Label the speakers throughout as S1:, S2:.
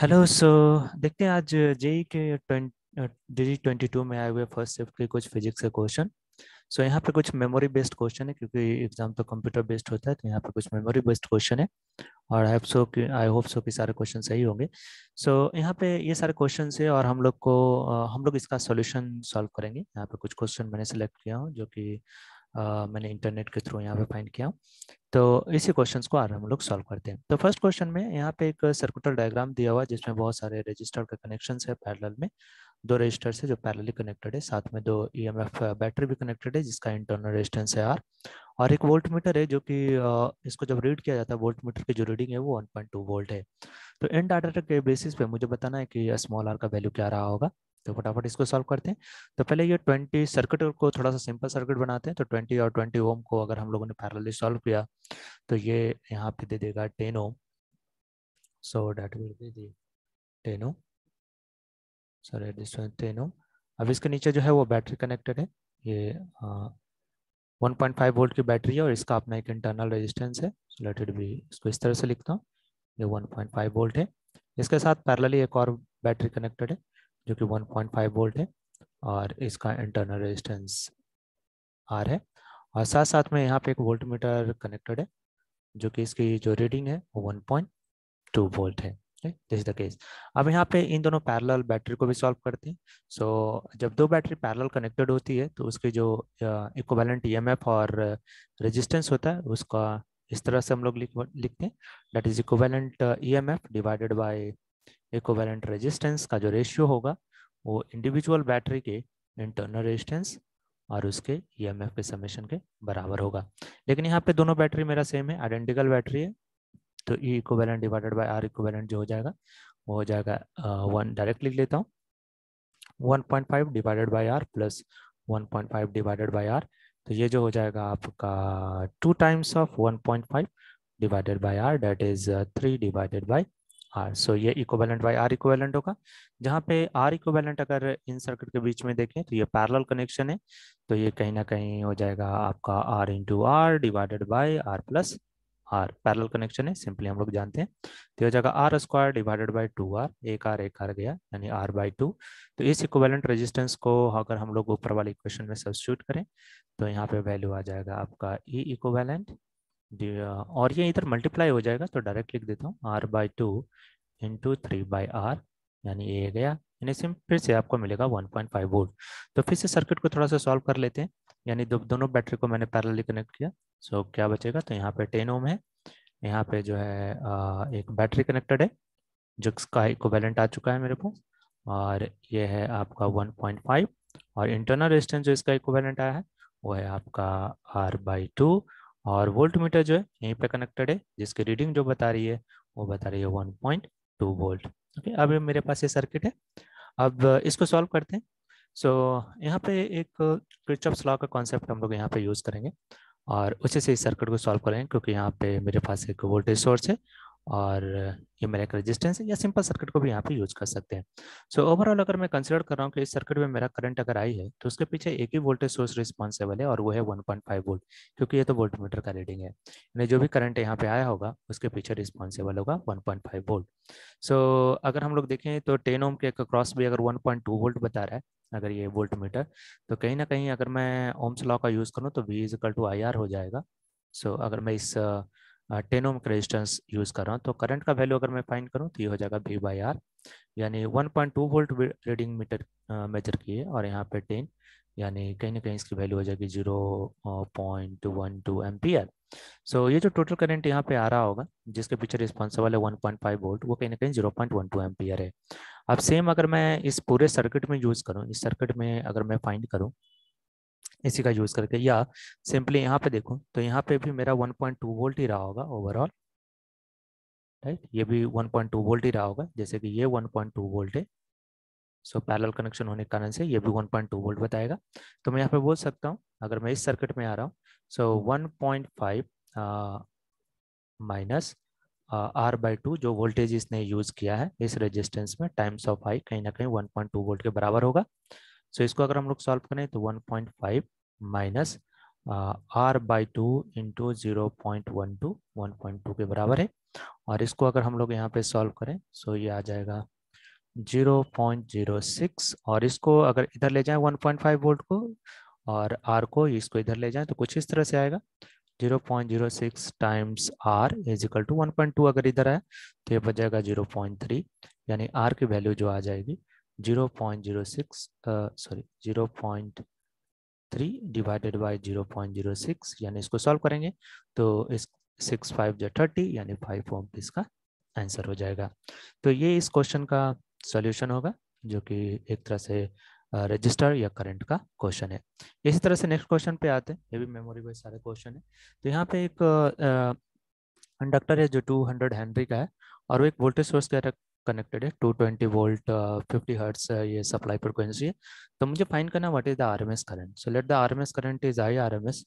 S1: hello सो देखते हैं आज जेई के ट्वेंटी ट्वेंटी टू में आए हुए फर्स्ट शिफ्ट के कुछ फिजिक्स के क्वेश्चन सो यहाँ पे कुछ मेमोरी बेस्ड क्वेश्चन है क्योंकि एग्जाम तो कंप्यूटर बेस्ड होता है तो यहाँ पे कुछ मेमोरी बेस्ड क्वेश्चन है और आई सो आई होप सो कि सारे क्वेश्चन सही होंगे सो so, यहाँ पे ये सारे क्वेश्चन है और हम लोग को हम लोग इसका सोल्यूशन सॉल्व करेंगे यहाँ पे कुछ क्वेश्चन मैंने सेलेक्ट किया हूँ जो कि मैंने इंटरनेट के थ्रू यहाँ पे फाइंड किया तो इसी क्वेश्चन को आज हम लोग सॉल्व करते हैं तो फर्स्ट क्वेश्चन में यहाँ पे एक सर्कुलर डायग्राम दिया हुआ है जिसमें बहुत सारे रजिस्टर का कनेक्शन है पैरल में दो रजिस्टर से जो पैरली कनेक्टेड है साथ में दो ई बैटरी भी कनेक्टेड है जिसका इंटरनल रजिस्टेंस है आर और एक वोल्ट मीटर है जो कि इसको जब रीड किया जाता है वोल्ट मीटर की जो रीडिंग है वो 1.2 वोल्ट है तो एंड डाटा के बेसिस पे मुझे बताना है कि स्मॉल आर का वैल्यू क्या रहा होगा तो फटाफट इसको सॉल्व करते हैं तो पहले ये ट्वेंटी सर्किट को थोड़ा सा सिंपल सर्किट बनाते हैं तो ट्वेंटी और ट्वेंटी ओम को अगर हम लोगों ने पैरल सॉल्व किया तो ये यहाँ पे दे देगा ten ohm so that will be the ten ohm sorry ten ohm अब इसके नीचे जो है वो बैटरी कनेक्टेड है ये वन पॉइंट फाइव वोल्ट की बैटरी है और इसका अपना एक इंटरनल रजिस्टेंस है so लेट इसको इस तरह से लिखता हूँ ये वन पॉइंट फाइव वोल्ट है इसके साथ पैरेलली एक और बैटरी कनेक्टेड है जो कि 1.5 वोल्ट है और इसका इंटरनल रेजिस्टेंस आर है और साथ साथ में यहाँ पे एक वोल्ट मीटर कनेक्टेड है जो कि इसकी जो रीडिंग है वो वन पॉइंट वोल्ट है दिस द केस अब यहाँ पे इन दोनों पैरेलल बैटरी को भी सॉल्व करते हैं सो so, जब दो बैटरी पैरेलल कनेक्टेड होती है तो उसकी जो इक्वेलेंट ईएमएफ e और रेजिस्टेंस होता है उसका इस तरह से हम लोग लिख, लिखते हैं that is equivalent EMF divided by equivalent resistance का जो रेशियो होगा वो इंडिविजुअल बैटरी के इंटरनल रेजिस्टेंस और उसके ईएमएफ के समेशन के बराबर होगा लेकिन यहाँ पे दोनों बैटरी मेरा सेम है आइडेंटिकल बैटरी है तो E equivalent divided by R equivalent जो हो जाएगा वो हो जाएगा वन uh, डायरेक्ट लिख लेता हूँ five divided by R plus 1.5 divided by R तो ये जो हो जाएगा आपका two times of five divided by R that is three divided by R हाँ, सो ये इक्वेलेंट बाई आर इक्वेलेंट होगा जहाँ पे आर इक्वेलेंट अगर इन सर्किट के बीच में देखें तो ये पैरल कनेक्शन है तो ये कहीं ना कहीं हो जाएगा आपका R into R divided by R plus R parallel connection है सिंपली हम लोग जानते हैं तो हो जाएगा R square divided by two R एक आर एक आर गया यानी आर बाई टू तो इस इक्वेलेंट रेजिस्टेंस को अगर हम लोग ऊपर वाले इक्वेशन में सब्सिट्यूट करें तो यहाँ पे वैल्यू आ जाएगा आपका ई e इक्वेलेंट और ये इधर मल्टीप्लाई हो जाएगा तो डायरेक्ट लिख देता हूँ R by two into three by R यानी ए गया यानी सिम फिर से आपको मिलेगा 1.5 पॉइंट वोल्ट तो फिर से सर्किट को थोड़ा सा सॉल्व कर लेते हैं यानी दो, दोनों बैटरी को मैंने पैरेलली कनेक्ट किया सो so, क्या बचेगा तो यहाँ पे टेन ओम है यहाँ पे जो है आ, एक बैटरी कनेक्टेड है जो का इक्वेलेंट आ चुका है मेरे पास और ये है आपका 1.5 और इंटरनल रेजिस्टेंस जो इसका इक्वेलेंट आया है वो है आपका आर बाई टू और वोल्ट मीटर जो है यहीं पे कनेक्टेड है जिसकी रीडिंग जो बता रही है वो बता रही है one point two volt okay अब मेरे पास ये सर्किट है अब इसको सॉल्व करते हैं सो so, यहाँ पे एक ऑफ स्लॉ का कॉन्सेप्ट हम लोग यहाँ पे यूज़ करेंगे और उसी से इस सर्किट को सॉल्व करेंगे क्योंकि यहाँ पे मेरे पास एक वोल्टेज सोर्स है और ये मेरा एक रेजिस्टेंस है या सिंपल सर्किट को भी यहाँ पे यूज कर सकते हैं सो so, ओवरऑल अगर मैं कंसिडर कर रहा हूँ कि इस सर्किट में मेरा करंट अगर आई है तो उसके पीछे एक ही वोल्टेज सोर्स रिस्पॉन्सिबल है और वो है 1.5 वोल्ट क्योंकि ये तो वोल्ट मीटर का रीडिंग है यानी जो भी करंट यहाँ पे आया होगा उसके पीछे रिस्पॉन्सिबल होगा वन वोल्ट सो so, अगर हम लोग देखें तो टेन ओम के क्रॉस भी अगर वन वोल्ट बता रहा है अगर ये वोल्ट मीटर तो कहीं ना कहीं अगर मैं ओम्स लॉ का यूज़ करूँ तो वी इजिकल टू आई हो जाएगा सो so, अगर मैं इस uh, ten ohm resistance use कर रहा हूँ तो करंट का वैल्यू अगर मैं फाइंड करूँ तो ये हो जाएगा वी बाई आर यानी one point two volt reading meter measure किए और यहाँ पे टेन यानी कहीं ना कहीं इसकी वैल्यू हो जाएगी zero point one two R so ये जो टोटल करंट यहाँ पे आ रहा होगा जिसके पीछे रिस्पॉन्सिबल है वन पॉइंट फाइव वोल्ट वो कहीं ना कहीं जीरो पॉइंट वन पी आर है अब सेम अगर मैं इस पूरे सर्किट में यूज़ करूँ इस सर्किट में अगर मैं फाइंड करूँ इसी का यूज़ करके या सिंपली यहाँ पे देखो तो यहाँ पे भी मेरा 1.2 वोल्ट ही रहा होगा ओवरऑल राइट ये भी 1.2 वोल्ट ही रहा होगा जैसे कि ये 1.2 वोल्ट है सो पैरल कनेक्शन होने के कारण से ये भी 1.2 वोल्ट बताएगा तो मैं यहाँ पे बोल सकता हूँ अगर मैं इस सर्किट में आ रहा हूँ so one point minus R by two जो वोल्टेज इसने यूज़ किया है इस रेजिस्टेंस में टाइम्स ऑफ आई कहीं ना कहीं 1.2 वोल्ट के बराबर होगा सो इसको अगर हम लोग सॉल्व करें तो one point five minus R by two into zero point one two one point two के बराबर है और इसको अगर हम लोग यहाँ पे सॉल्व करें सो ये आ जाएगा जीरो पॉइंट जीरो सिक्स और इसको अगर इधर ले जाएं वन पॉइंट फाइव वोल्ट को और आर को इसको इधर ले जाएं तो कुछ इस तरह से आएगा zero point zero six times R is equal to one point two अगर इधर आए तो ये बच जाएगा जीरो पॉइंट थ्री यानी आर की वैल्यू जो आ जाएगी 0 0.06 uh, sorry three divided by six यानी इसको सॉल्व करेंगे तो इस सिक्स फाइव जो थर्टी यानी फाइव फॉर्म तो इसका आंसर हो जाएगा तो ये इस क्वेश्चन का सॉल्यूशन होगा जो कि एक तरह से रजिस्टर uh, या करंट का क्वेश्चन है इसी तरह से नेक्स्ट क्वेश्चन पे आते हैं ये भी मेमोरी वाइज सारे क्वेश्चन है तो यहाँ पे एक कंडक्टर uh, uh, है जो टू हंड्रेड हेनरी का है और वो एक वोल्टेज सोर्स के कनेक्टेड है 220 वोल्ट फिफ्टी हर्ट्स ये सप्लाई फ्रिक्वेंसी है तो मुझे फाइन करना what is the RMS current so let the RMS current is I RMS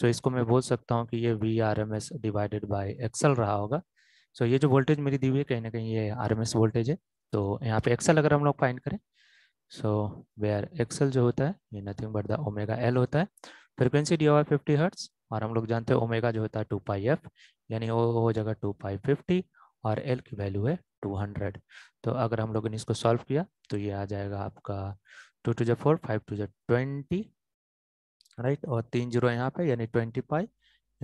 S1: so इसको मैं बोल सकता हूँ कि ये V R M S divided by X L रहा होगा सो so ये जो वोल्टेज मेरी दी हुई है कहीं ना कहीं ये आर एम एस वोल्टेज है तो यहाँ पे एक्सल अगर हम लोग फाइन करें सो आर एक्सल जो होता है ये nothing but the omega L होता है फ्रिक्वेंसी डी हुआ फिफ्टी हर्ट्स और हम लोग जानते हैं ओमेगा जो होता है टू पाई एफ यानी वो हो जाएगा टू पाई फिफ्टी और एल की वैल्यू है टू हंड्रेड तो अगर हम लोगों ने इसको सॉल्व किया तो ये आ जाएगा आपका टू टू जो फोर फाइव टू जो ट्वेंटी राइट और तीन जीरो यहाँ पे यानी twenty five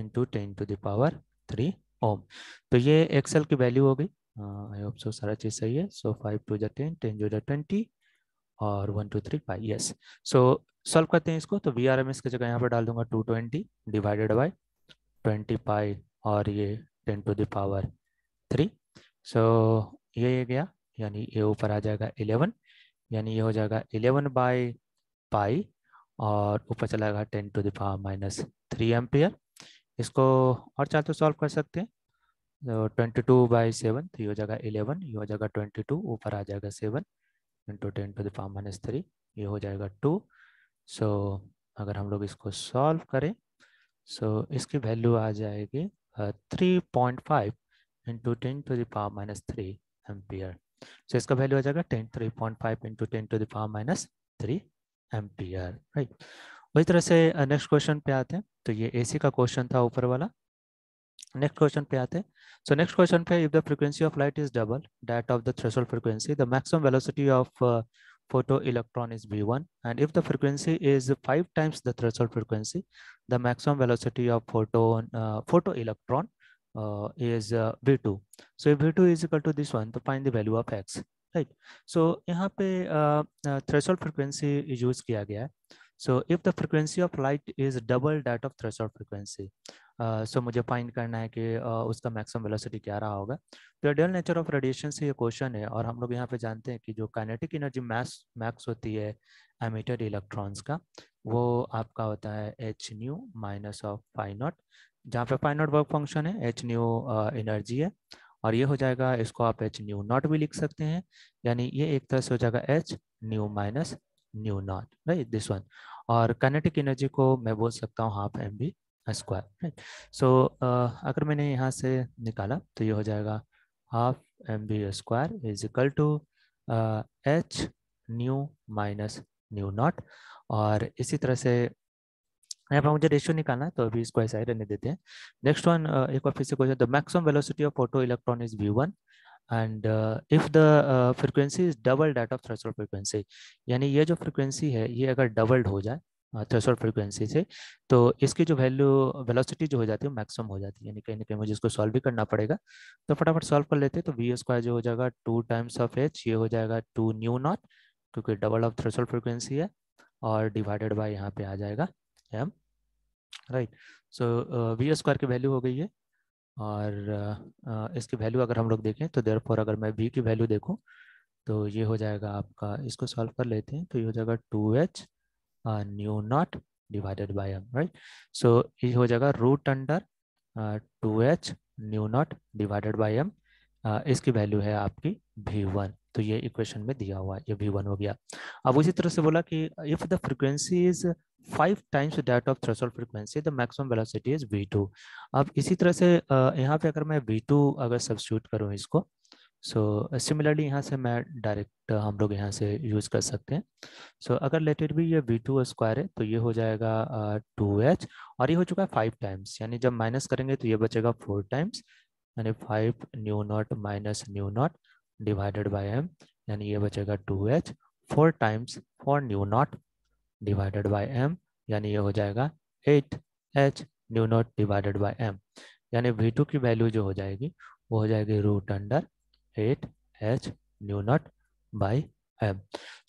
S1: into ten to the power three ohm तो ये एक्सेल की वैल्यू हो गई आई होप सो सारा चीज़ सही है सो फाइव टू जो टेन टेन जो ट्वेंटी और one two three five yes so solve करते हैं इसको तो वी आर एम एस की जगह यहाँ पर डाल दूंगा two twenty divided by twenty five और ये ten to the power three so so, ये गया यानी ये ऊपर आ जाएगा इलेवन यानी ये हो जाएगा इलेवन बाई पाई और ऊपर चला गया ten to the power minus three ampere इसको और चाहे तो सॉल्व कर सकते हैं तो ट्वेंटी टू बाई सेवन तो ये हो जाएगा इलेवन ये हो जाएगा ट्वेंटी टू ऊपर आ जाएगा seven into ten to the power minus three ये हो जाएगा टू सो so, अगर हम लोग इसको सॉल्व करें सो so, इसकी वैल्यू आ जाएगी three point five into ten to the power minus three ampere so इसका वैल्यू आ जाएगा ten three point five into ten to the power minus three ampere right वही तरह से नेक्स्ट uh, क्वेश्चन पे आते हैं तो ये एसी का क्वेश्चन था ऊपर वाला नेक्स्ट क्वेश्चन पे आते हैं सो नेक्स्ट क्वेश्चन पे if the frequency of light is double that of the threshold frequency the maximum velocity of photoelectron is V one and if the frequency is five times the threshold frequency the maximum velocity of photo photoelectron uh, is uh, v2 so if v2 is equal to this one to find the value of x right so यहाँ पे threshold frequency is used किया गया है so if the frequency of light is double that of threshold frequency uh, so मुझे find करना है कि uh, उसका maximum velocity क्या रहा होगा तो डेल नेचर ऑफ रेडिएशन से ये क्वेश्चन है और हम लोग यहाँ पे जानते हैं कि जो काइनेटिक एनर्जी मैक्स मैक्स होती है एमिटेड इलेक्ट्रॉन्स का वो आपका होता है H nu minus of five naught जहाँ पे फाइन नॉट वर्क फंक्शन है एच न्यू एनर्जी है और ये हो जाएगा इसको आप एच न्यू नॉट भी लिख सकते हैं यानी ये एक तरह से हो जाएगा H nu minus nu naught right this one और कनेटिक एनर्जी को मैं बोल सकता हूँ half M B square right so अगर मैंने यहाँ से निकाला तो ये हो जाएगा half M B square is equal to H nu minus nu naught और इसी तरह से यहाँ पर मुझे रेशियो निकालना है तो अभी इसको ऐसा ही रहने देते हैं नेक्स्ट वन uh, एक बार फिर से question the maximum velocity of photoelectron is V one and if the frequency is double that of threshold frequency यानी ये जो फ्रिक्वेंसी है ये अगर डबल्ड हो जाए थ्रेशोल्ड uh, फ्रिक्वेंसी से तो इसकी जो वैल्यू वेलोसिटी जो हो जाती है मैक्सिमम हो जाती है यानी कहीं ना कहीं मुझे इसको सॉल्व भी करना पड़ेगा तो फटाफट सॉल्व कर लेते हैं तो वी स्क्वायर जो हो जाएगा टू टाइम्स ऑफ एच ये हो जाएगा टू न्यू नॉट क्योंकि डबल ऑफ थ्रेशोल्ड फ्रिक्वेंसी है और डिवाइडेड बाय यहाँ पे आ जाएगा M right so V square की वैल्यू हो गई है और uh, uh, इसकी वैल्यू अगर हम लोग देखें तो देर अगर मैं वी की वैल्यू देखूँ तो ये हो जाएगा आपका इसको सॉल्व कर लेते हैं तो ये हो जाएगा two H nu naught divided by M right so ये हो जाएगा root under two H nu naught divided by M इसकी वैल्यू है आपकी भी वन तो ये इक्वेशन में दिया हुआ है ये भी वन हो गया अब उसी तरह से बोला कि if the frequency is five times that of threshold frequency the maximum velocity is V two अब इसी तरह से यहाँ पे अगर मैं वी टू अगर सब्सिट्यूट करूँ इसको सो so, सिमिलरली यहाँ से मैं डायरेक्ट हम लोग यहाँ से यूज़ कर सकते हैं सो so, अगर लेटेड भी ये वी टू स्क्वायर है तो ये हो जाएगा टू एच और ये हो चुका है फाइव टाइम्स यानी जब माइनस करेंगे तो ये बचेगा फोर टाइम्स यानी five nu naught minus nu naught divided by M यानी ये बचेगा two H four times four nu naught divided by M यानी ये हो जाएगा eight H nu naught divided by M यानी वी टू की वैल्यू जो हो जाएगी वो हो जाएगी root under eight H nu naught by M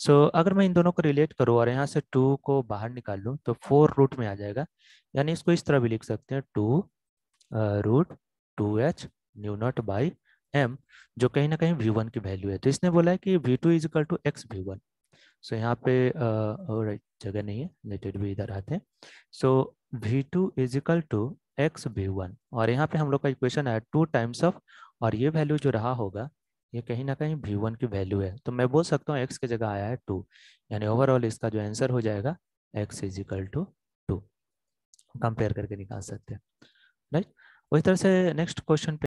S1: so अगर मैं इन दोनों को रिलेट करूँ और यहाँ से टू को बाहर निकाल लूँ तो फोर रूट में आ जाएगा यानी इसको इस तरह भी लिख सकते हैं two root two H nu naught by M जो कहीं ना कहीं वी वन की वैल्यू है तो इसने बोला है कि V two is equal to X V one so यहाँ पे राइट uh, जगह नहीं है लेटेड भी इधर आते हैं so V two is equal to X V one और यहाँ पे हम लोग का इक्वेशन है टू टाइम्स ऑफ और ये वैल्यू जो रहा होगा ये कहीं ना कहीं वी वन की वैल्यू है तो मैं बोल सकता हूँ एक्स की जगह आया है टू यानी ओवरऑल इसका जो आंसर हो जाएगा X is equal to two compare करके निकाल सकते हैं राइट उसी तरह से नेक्स्ट क्वेश्चन